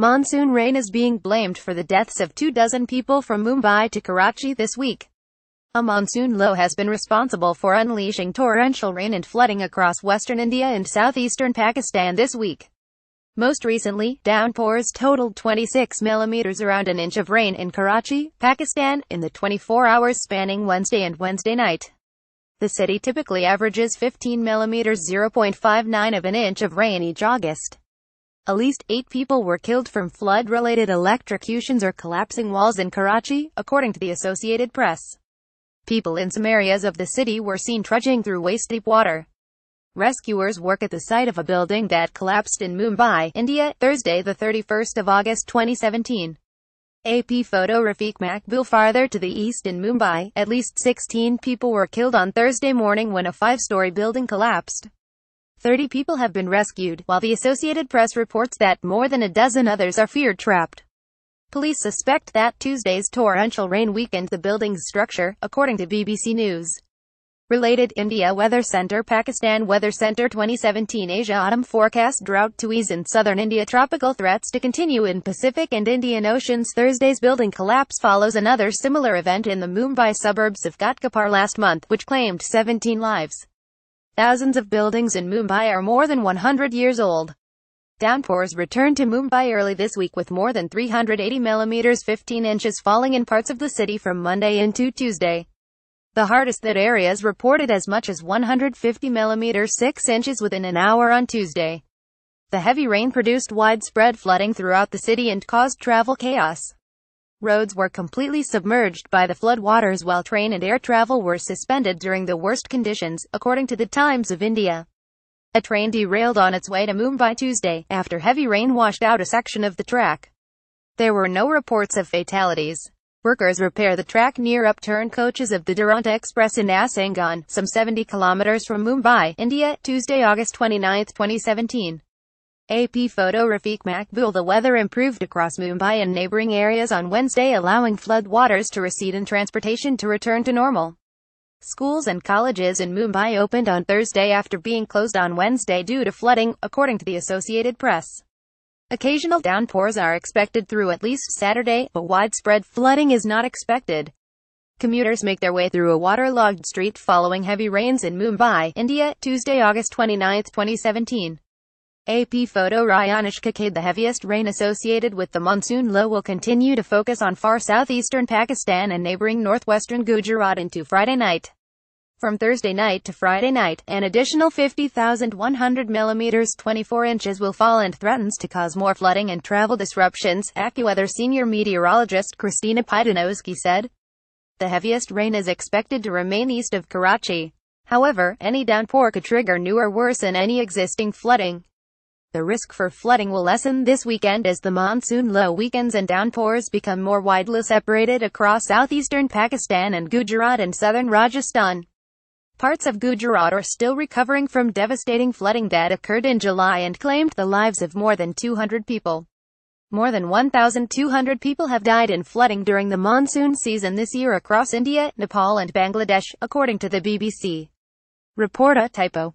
Monsoon rain is being blamed for the deaths of two dozen people from Mumbai to Karachi this week. A monsoon low has been responsible for unleashing torrential rain and flooding across western India and southeastern Pakistan this week. Most recently, downpours totaled 26 millimeters around an inch of rain in Karachi, Pakistan, in the 24 hours spanning Wednesday and Wednesday night. The city typically averages 15 millimeters 0.59 of an inch of rain each August. At least eight people were killed from flood-related electrocutions or collapsing walls in Karachi, according to the Associated Press. People in some areas of the city were seen trudging through waist-deep water. Rescuers work at the site of a building that collapsed in Mumbai, India, Thursday, 31 August 2017. AP photo Rafiq Makbul farther to the east in Mumbai, at least 16 people were killed on Thursday morning when a five-story building collapsed. 30 people have been rescued, while the Associated Press reports that more than a dozen others are feared trapped. Police suspect that Tuesday's torrential rain weakened the building's structure, according to BBC News. Related India Weather Center Pakistan Weather Center 2017 Asia Autumn Forecast Drought to ease in southern India Tropical threats to continue in Pacific and Indian Oceans Thursday's building collapse follows another similar event in the Mumbai suburbs of Ghatkopar last month, which claimed 17 lives. Thousands of buildings in Mumbai are more than 100 years old. Downpours returned to Mumbai early this week with more than 380 millimeters 15 inches falling in parts of the city from Monday into Tuesday. The hardest hit areas reported as much as 150 millimeters 6 inches within an hour on Tuesday. The heavy rain produced widespread flooding throughout the city and caused travel chaos. Roads were completely submerged by the floodwaters, while train and air travel were suspended during the worst conditions, according to the Times of India. A train derailed on its way to Mumbai Tuesday, after heavy rain washed out a section of the track. There were no reports of fatalities. Workers repair the track near upturned coaches of the Duronto Express in Asangon, some 70 kilometers from Mumbai, India, Tuesday, August 29, 2017. AP photo Rafiq Makbul The weather improved across Mumbai and neighbouring areas on Wednesday allowing flood waters to recede and transportation to return to normal. Schools and colleges in Mumbai opened on Thursday after being closed on Wednesday due to flooding, according to the Associated Press. Occasional downpours are expected through at least Saturday, but widespread flooding is not expected. Commuters make their way through a waterlogged street following heavy rains in Mumbai, India, Tuesday, August 29, 2017. AP photo Rayanish Kakade The heaviest rain associated with the monsoon low will continue to focus on far southeastern Pakistan and neighboring northwestern Gujarat into Friday night. From Thursday night to Friday night, an additional 50,100 mm 24 inches will fall and threatens to cause more flooding and travel disruptions, AccuWeather senior meteorologist Christina Pydanowski said. The heaviest rain is expected to remain east of Karachi. However, any downpour could trigger new or worsen any existing flooding. The risk for flooding will lessen this weekend as the monsoon low weakens and downpours become more widely separated across southeastern Pakistan and Gujarat and southern Rajasthan. Parts of Gujarat are still recovering from devastating flooding that occurred in July and claimed the lives of more than 200 people. More than 1,200 people have died in flooding during the monsoon season this year across India, Nepal and Bangladesh, according to the BBC. Report a typo.